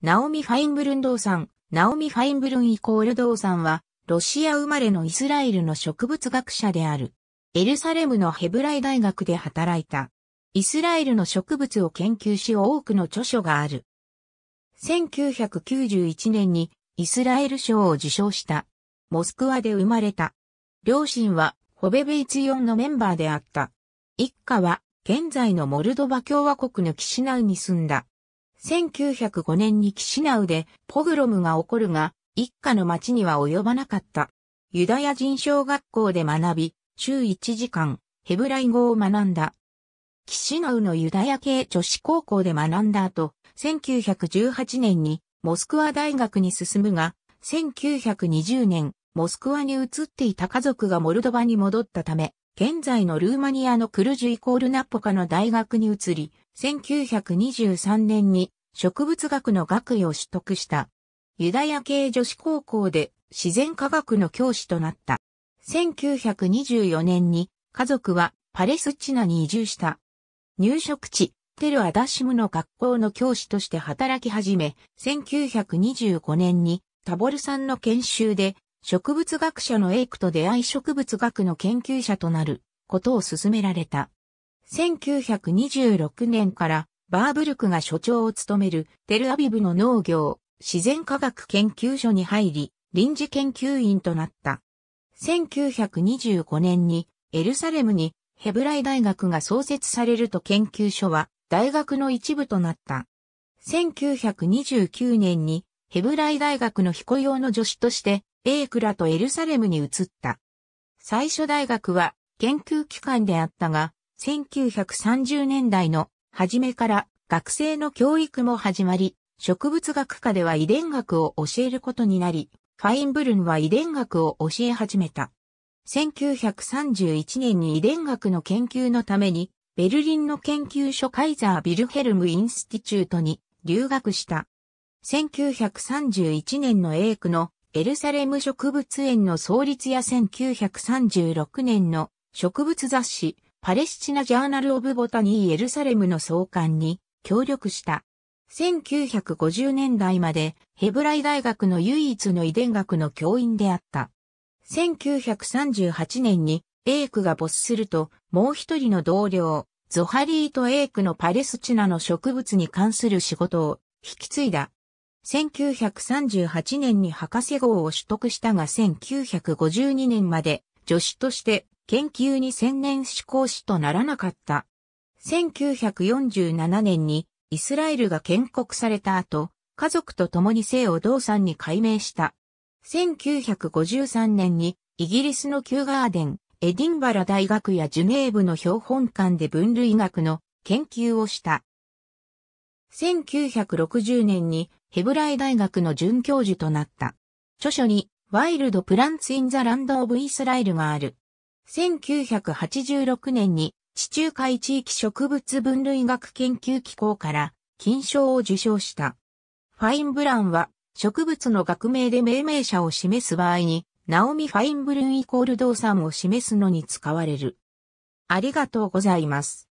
ナオミ・ファインブルンドーさん、ナオミ・ファインブルンイコールドーさんは、ロシア生まれのイスラエルの植物学者である。エルサレムのヘブライ大学で働いた。イスラエルの植物を研究し多くの著書がある。1991年にイスラエル賞を受賞した。モスクワで生まれた。両親はホベベイツヨンのメンバーであった。一家は現在のモルドバ共和国のキシナウに住んだ。1905年にキシナウでポグロムが起こるが、一家の町には及ばなかった。ユダヤ人小学校で学び、週1時間、ヘブライ語を学んだ。キシナウのユダヤ系女子高校で学んだ後、1918年にモスクワ大学に進むが、1920年、モスクワに移っていた家族がモルドバに戻ったため、現在のルーマニアのクルジュイコールナッポカの大学に移り、1923年に植物学の学位を取得した。ユダヤ系女子高校で自然科学の教師となった。1924年に家族はパレスチナに移住した。入植地、テル・アダシムの学校の教師として働き始め、1925年にタボルさんの研修で植物学者のエイクと出会い植物学の研究者となることを勧められた。1926年からバーブルクが所長を務めるテルアビブの農業自然科学研究所に入り臨時研究員となった。1925年にエルサレムにヘブライ大学が創設されると研究所は大学の一部となった。1929年にヘブライ大学の非雇用の助手としてエークラとエルサレムに移った。最初大学は研究機関であったが、1930年代の初めから学生の教育も始まり、植物学科では遺伝学を教えることになり、ファインブルンは遺伝学を教え始めた。1931年に遺伝学の研究のために、ベルリンの研究所カイザー・ビルヘルム・インスティチュートに留学した。1931年のエークのエルサレム植物園の創立や1936年の植物雑誌パレスチナジャーナルオブボタニーエルサレムの創刊に協力した。1950年代までヘブライ大学の唯一の遺伝学の教員であった。1938年にエークが没するともう一人の同僚、ゾハリーとエークのパレスチナの植物に関する仕事を引き継いだ。1938年に博士号を取得したが1952年まで助手として研究に専念し講師とならなかった。1947年にイスラエルが建国された後、家族と共に生を同産に改名した。1953年にイギリスのキューガーデン、エディンバラ大学やジュネーブの標本館で分類学の研究をした。1960年にヘブライ大学の准教授となった。著書に、ワイルド・プランツ・イン・ザ・ランド・オブ・イスラエルがある。1986年に地中海地域植物分類学研究機構から金賞を受賞した。ファインブランは植物の学名で命名者を示す場合に、ナオミ・ファインブルンイコール動産を示すのに使われる。ありがとうございます。